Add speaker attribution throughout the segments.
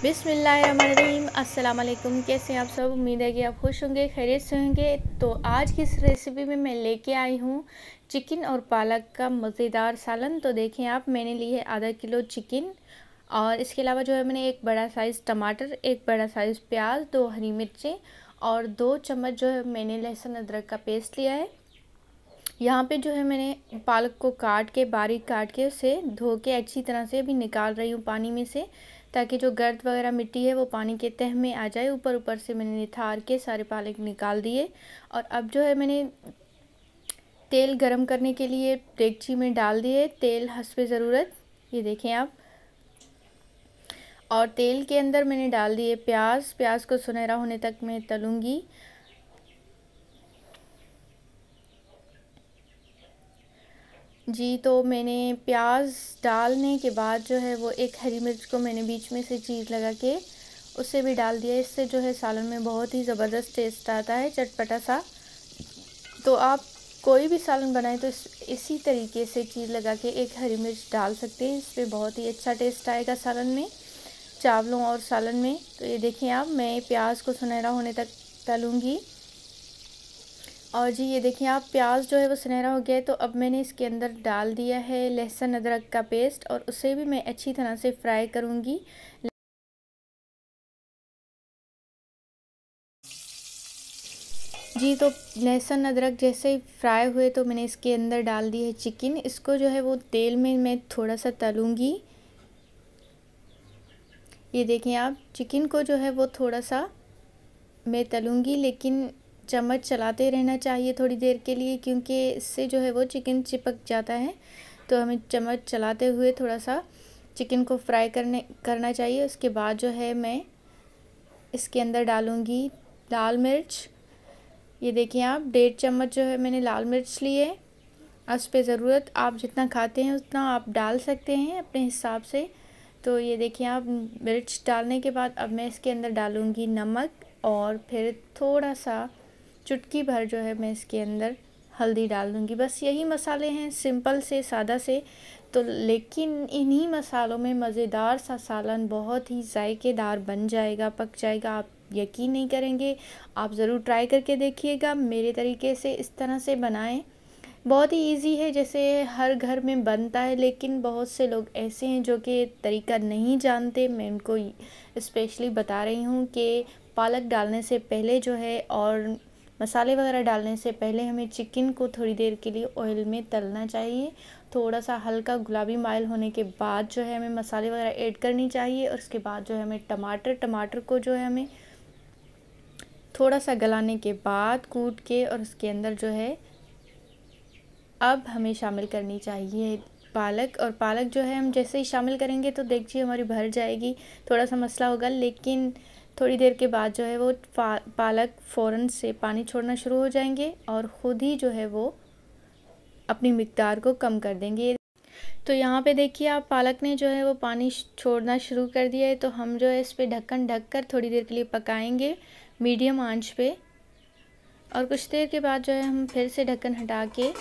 Speaker 1: बिसमीम अल्लाम कैसे हैं आप सब उम्मीद है कि आप खुश होंगे खैरियत से होंगे तो आज की इस रेसिपी में मैं लेके आई हूँ चिकन और पालक का मज़ेदार सालन तो देखें आप मैंने ली है आधा किलो चिकन और इसके अलावा जो है मैंने एक बड़ा साइज़ टमाटर एक बड़ा साइज़ प्याज दो हरी मिर्चें और दो चम्मच जो है मैंने लहसुन अदरक का पेस्ट लिया है यहाँ पे जो है मैंने पालक को काट के बारीक काट के उसे धो के अच्छी तरह से अभी निकाल रही हूँ पानी में से ताकि जो गर्द वगैरह मिट्टी है वो पानी के तह में आ जाए ऊपर ऊपर से मैंने निथार के सारे पालक निकाल दिए और अब जो है मैंने तेल गरम करने के लिए डेगची में डाल दिए तेल हंसप ज़रूरत ये देखें आप और तेल के अंदर मैंने डाल दिए प्याज प्याज को सुनहरा होने तक मैं तलूँगी जी तो मैंने प्याज डालने के बाद जो है वो एक हरी मिर्च को मैंने बीच में से चीज लगा के उसे भी डाल दिया इससे जो है सालन में बहुत ही ज़बरदस्त टेस्ट आता है चटपटा सा तो आप कोई भी सालन बनाएं तो इस इसी तरीके से चीज लगा के एक हरी मिर्च डाल सकते हैं इस पर बहुत ही अच्छा टेस्ट आएगा सालन में चावलों और सालन में तो ये देखें आप मैं प्याज को सुनहरा होने तक तलूँगी और जी ये देखिए आप प्याज जो है वो सुनहरा हो गया है तो अब मैंने इसके अंदर डाल दिया है लहसुन अदरक का पेस्ट और उसे भी मैं अच्छी तरह से फ्राई करूँगी जी तो लहसुन अदरक जैसे ही फ्राई हुए तो मैंने इसके अंदर डाल दी है चिकन इसको जो है वो तेल में मैं थोड़ा सा तलूँगी ये देखें आप चिकन को जो है वो थोड़ा सा मैं तलूँगी लेकिन चम्मच चलाते रहना चाहिए थोड़ी देर के लिए क्योंकि इससे जो है वो चिकन चिपक जाता है तो हमें चम्मच चलाते हुए थोड़ा सा चिकन को फ्राई करने करना चाहिए उसके बाद जो है मैं इसके अंदर डालूँगी लाल मिर्च ये देखिए आप डेढ़ चम्मच जो है मैंने लाल मिर्च ली है उस पर ज़रूरत आप जितना खाते हैं उतना आप डाल सकते हैं अपने हिसाब से तो ये देखिए आप मिर्च डालने के बाद अब मैं इसके अंदर डालूँगी नमक और फिर थोड़ा सा चुटकी भर जो है मैं इसके अंदर हल्दी डाल दूँगी बस यही मसाले हैं सिंपल से सादा से तो लेकिन इन्हीं मसालों में मज़ेदार सा सालन बहुत ही जायकेदार बन जाएगा पक जाएगा आप यकीन नहीं करेंगे आप ज़रूर ट्राई करके देखिएगा मेरे तरीके से इस तरह से बनाएं बहुत ही इजी है जैसे हर घर में बनता है लेकिन बहुत से लोग ऐसे हैं जो कि तरीका नहीं जानते मैं उनको स्पेशली बता रही हूँ कि पालक डालने से पहले जो है और मसाले वगैरह डालने से पहले हमें चिकन को थोड़ी देर के लिए ऑयल में तलना चाहिए थोड़ा सा हल्का गुलाबी माइल होने के बाद जो है हमें मसाले वगैरह ऐड करनी चाहिए और उसके बाद जो है हमें टमाटर टमाटर को जो है हमें थोड़ा सा गलाने के बाद कूट के और उसके अंदर जो है अब हमें शामिल करनी चाहिए पालक और पालक जो है हम जैसे ही शामिल करेंगे तो देखिए हमारी भर जाएगी थोड़ा सा मसला होगा लेकिन थोड़ी देर के बाद जो है वो पालक फ़ौरन से पानी छोड़ना शुरू हो जाएंगे और ख़ुद ही जो है वो अपनी मकदार को कम कर देंगे तो यहाँ पे देखिए आप पालक ने जो है वो पानी छोड़ना शुरू कर दिया है तो हम जो है इस पर ढक्कन ढक कर थोड़ी देर के लिए पकाएंगे मीडियम आंच पे और कुछ देर के बाद जो है हम फिर से ढक्कन हटा के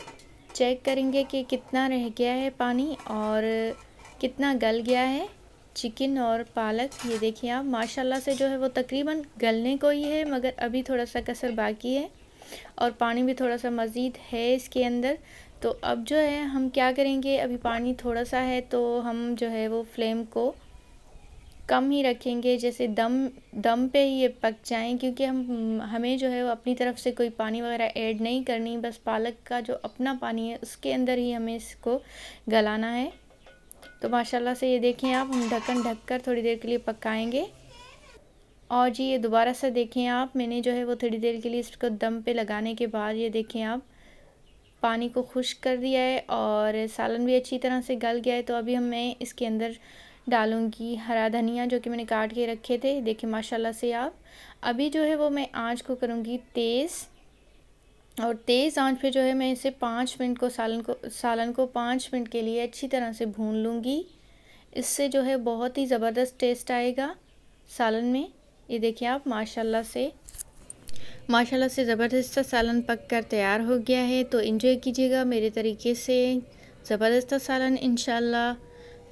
Speaker 1: चेक करेंगे कि कितना रह गया है पानी और कितना गल गया है चिकन और पालक ये देखिए आप माशाल्लाह से जो है वो तकरीबन गलने को ही है मगर अभी थोड़ा सा कसर बाकी है और पानी भी थोड़ा सा मज़ीद है इसके अंदर तो अब जो है हम क्या करेंगे अभी पानी थोड़ा सा है तो हम जो है वो फ्लेम को कम ही रखेंगे जैसे दम दम पे ही ये पक जाएं क्योंकि हम हमें जो है वो अपनी तरफ से कोई पानी वगैरह ऐड नहीं करनी बस पालक का जो अपना पानी है उसके अंदर ही हमें इसको गलाना है तो माशाल्लाह से ये देखें आप हम ढक्कन ढक कर थोड़ी देर के लिए पकाएंगे और जी ये दोबारा से देखें आप मैंने जो है वो थोड़ी देर के लिए इसको दम पे लगाने के बाद ये देखें आप पानी को खुश कर दिया है और सालन भी अच्छी तरह से गल गया है तो अभी हम मैं इसके अंदर डालूंगी हरा धनिया जो कि मैंने काट के रखे थे देखिए माशाल्लाह से आप अभी जो है वो मैं आँच को करूँगी तेज़ और तेज़ आंच पे जो है मैं इसे पाँच मिनट को सालन को सालन को पाँच मिनट के लिए अच्छी तरह से भून लूँगी इससे जो है बहुत ही ज़बरदस्त टेस्ट आएगा सालन में ये देखिए आप माशाल्लाह से माशाल्लाह से ज़बरदस्त सालन पक कर तैयार हो गया है तो इन्जॉय कीजिएगा मेरे तरीके से ज़बरदस्त सालन इन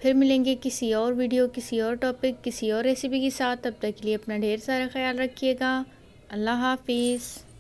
Speaker 1: फिर मिलेंगे किसी और वीडियो किसी और टॉपिक किसी और रेसिपी के साथ तब तक के लिए अपना ढेर सारा ख्याल रखिएगा अल्लाह हाफिज़